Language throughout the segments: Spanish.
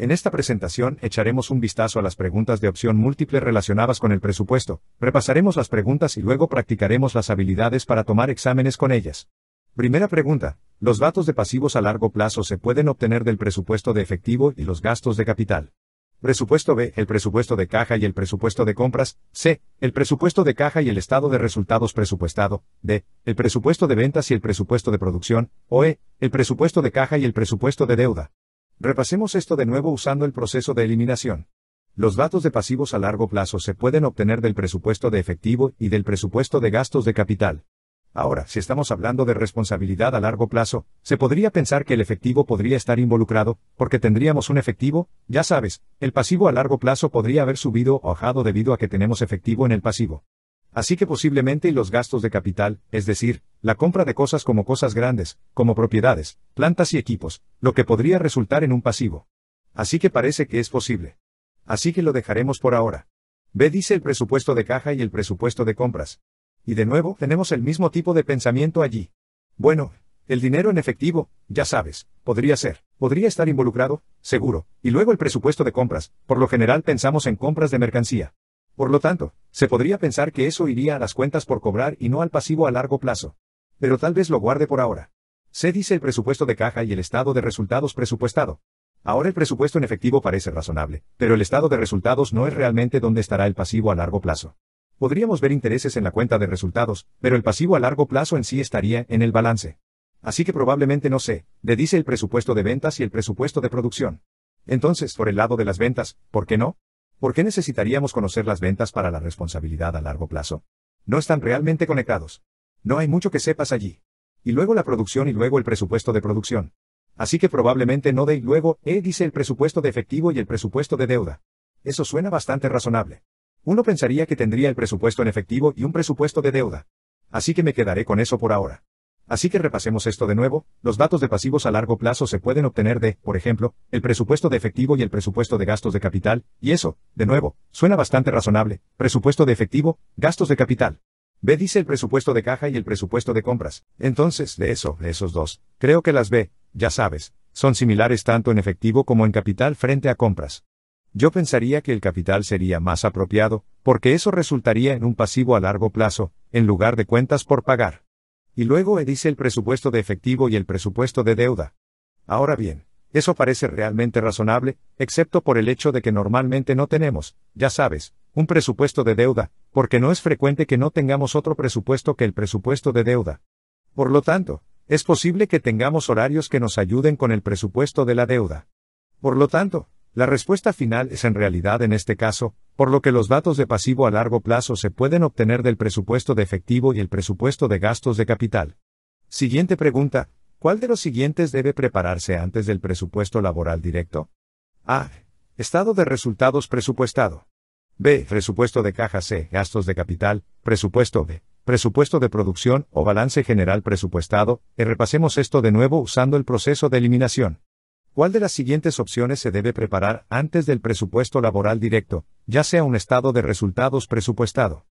En esta presentación echaremos un vistazo a las preguntas de opción múltiple relacionadas con el presupuesto, repasaremos las preguntas y luego practicaremos las habilidades para tomar exámenes con ellas. Primera pregunta. Los datos de pasivos a largo plazo se pueden obtener del presupuesto de efectivo y los gastos de capital. Presupuesto B, el presupuesto de caja y el presupuesto de compras. C, el presupuesto de caja y el estado de resultados presupuestado. D, el presupuesto de ventas y el presupuesto de producción. O E, el presupuesto de caja y el presupuesto de deuda. Repasemos esto de nuevo usando el proceso de eliminación. Los datos de pasivos a largo plazo se pueden obtener del presupuesto de efectivo y del presupuesto de gastos de capital. Ahora, si estamos hablando de responsabilidad a largo plazo, se podría pensar que el efectivo podría estar involucrado, porque tendríamos un efectivo, ya sabes, el pasivo a largo plazo podría haber subido o bajado debido a que tenemos efectivo en el pasivo. Así que posiblemente y los gastos de capital, es decir, la compra de cosas como cosas grandes, como propiedades, plantas y equipos, lo que podría resultar en un pasivo. Así que parece que es posible. Así que lo dejaremos por ahora. B dice el presupuesto de caja y el presupuesto de compras. Y de nuevo, tenemos el mismo tipo de pensamiento allí. Bueno, el dinero en efectivo, ya sabes, podría ser, podría estar involucrado, seguro, y luego el presupuesto de compras, por lo general pensamos en compras de mercancía. Por lo tanto, se podría pensar que eso iría a las cuentas por cobrar y no al pasivo a largo plazo. Pero tal vez lo guarde por ahora. Se dice el presupuesto de caja y el estado de resultados presupuestado. Ahora el presupuesto en efectivo parece razonable, pero el estado de resultados no es realmente donde estará el pasivo a largo plazo. Podríamos ver intereses en la cuenta de resultados, pero el pasivo a largo plazo en sí estaría en el balance. Así que probablemente no sé, le dice el presupuesto de ventas y el presupuesto de producción. Entonces, por el lado de las ventas, ¿por qué no? ¿Por qué necesitaríamos conocer las ventas para la responsabilidad a largo plazo? No están realmente conectados. No hay mucho que sepas allí. Y luego la producción y luego el presupuesto de producción. Así que probablemente no de y luego, eh, dice el presupuesto de efectivo y el presupuesto de deuda. Eso suena bastante razonable. Uno pensaría que tendría el presupuesto en efectivo y un presupuesto de deuda. Así que me quedaré con eso por ahora. Así que repasemos esto de nuevo, los datos de pasivos a largo plazo se pueden obtener de, por ejemplo, el presupuesto de efectivo y el presupuesto de gastos de capital, y eso, de nuevo, suena bastante razonable, presupuesto de efectivo, gastos de capital. B dice el presupuesto de caja y el presupuesto de compras. Entonces, de eso, de esos dos, creo que las B, ya sabes, son similares tanto en efectivo como en capital frente a compras. Yo pensaría que el capital sería más apropiado, porque eso resultaría en un pasivo a largo plazo, en lugar de cuentas por pagar. Y luego dice el presupuesto de efectivo y el presupuesto de deuda. Ahora bien, eso parece realmente razonable, excepto por el hecho de que normalmente no tenemos, ya sabes, un presupuesto de deuda, porque no es frecuente que no tengamos otro presupuesto que el presupuesto de deuda. Por lo tanto, es posible que tengamos horarios que nos ayuden con el presupuesto de la deuda. Por lo tanto, la respuesta final es en realidad en este caso, por lo que los datos de pasivo a largo plazo se pueden obtener del presupuesto de efectivo y el presupuesto de gastos de capital. Siguiente pregunta, ¿cuál de los siguientes debe prepararse antes del presupuesto laboral directo? A. Estado de resultados presupuestado. B. Presupuesto de caja C. Gastos de capital. Presupuesto B. Presupuesto de producción o balance general presupuestado. Y repasemos esto de nuevo usando el proceso de eliminación. ¿Cuál de las siguientes opciones se debe preparar antes del presupuesto laboral directo, ya sea un estado de resultados presupuestado?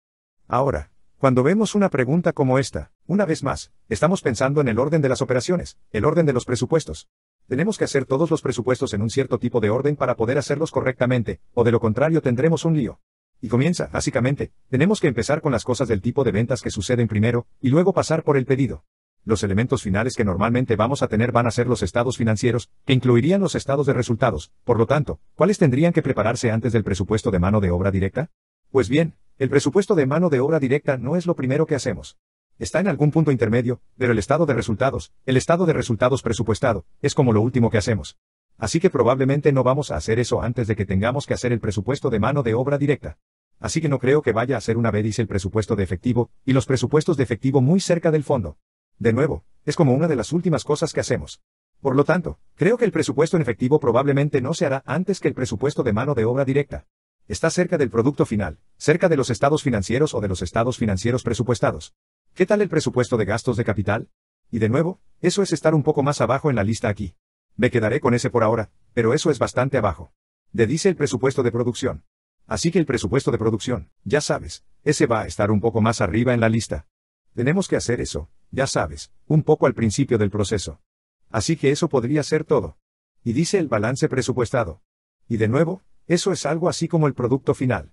Ahora, cuando vemos una pregunta como esta, una vez más, estamos pensando en el orden de las operaciones, el orden de los presupuestos. Tenemos que hacer todos los presupuestos en un cierto tipo de orden para poder hacerlos correctamente, o de lo contrario tendremos un lío. Y comienza, básicamente, tenemos que empezar con las cosas del tipo de ventas que suceden primero, y luego pasar por el pedido los elementos finales que normalmente vamos a tener van a ser los estados financieros, que incluirían los estados de resultados, por lo tanto, ¿cuáles tendrían que prepararse antes del presupuesto de mano de obra directa? Pues bien, el presupuesto de mano de obra directa no es lo primero que hacemos. Está en algún punto intermedio, pero el estado de resultados, el estado de resultados presupuestado, es como lo último que hacemos. Así que probablemente no vamos a hacer eso antes de que tengamos que hacer el presupuesto de mano de obra directa. Así que no creo que vaya a ser una vez el presupuesto de efectivo, y los presupuestos de efectivo muy cerca del fondo. De nuevo, es como una de las últimas cosas que hacemos. Por lo tanto, creo que el presupuesto en efectivo probablemente no se hará antes que el presupuesto de mano de obra directa. Está cerca del producto final, cerca de los estados financieros o de los estados financieros presupuestados. ¿Qué tal el presupuesto de gastos de capital? Y de nuevo, eso es estar un poco más abajo en la lista aquí. Me quedaré con ese por ahora, pero eso es bastante abajo. dice el presupuesto de producción. Así que el presupuesto de producción, ya sabes, ese va a estar un poco más arriba en la lista. Tenemos que hacer eso, ya sabes, un poco al principio del proceso. Así que eso podría ser todo. Y dice el balance presupuestado. Y de nuevo, eso es algo así como el producto final.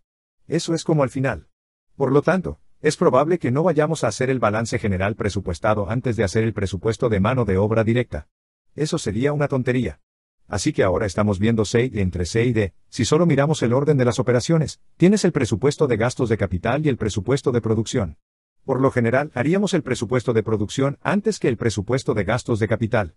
Eso es como al final. Por lo tanto, es probable que no vayamos a hacer el balance general presupuestado antes de hacer el presupuesto de mano de obra directa. Eso sería una tontería. Así que ahora estamos viendo C y entre C y D. Si solo miramos el orden de las operaciones, tienes el presupuesto de gastos de capital y el presupuesto de producción. Por lo general, haríamos el presupuesto de producción antes que el presupuesto de gastos de capital.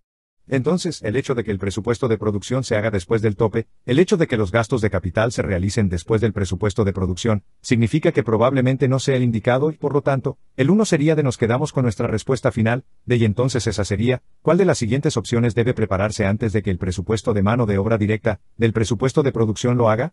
Entonces, el hecho de que el presupuesto de producción se haga después del tope, el hecho de que los gastos de capital se realicen después del presupuesto de producción, significa que probablemente no sea el indicado y por lo tanto, el uno sería de nos quedamos con nuestra respuesta final, de y entonces esa sería, ¿cuál de las siguientes opciones debe prepararse antes de que el presupuesto de mano de obra directa, del presupuesto de producción lo haga?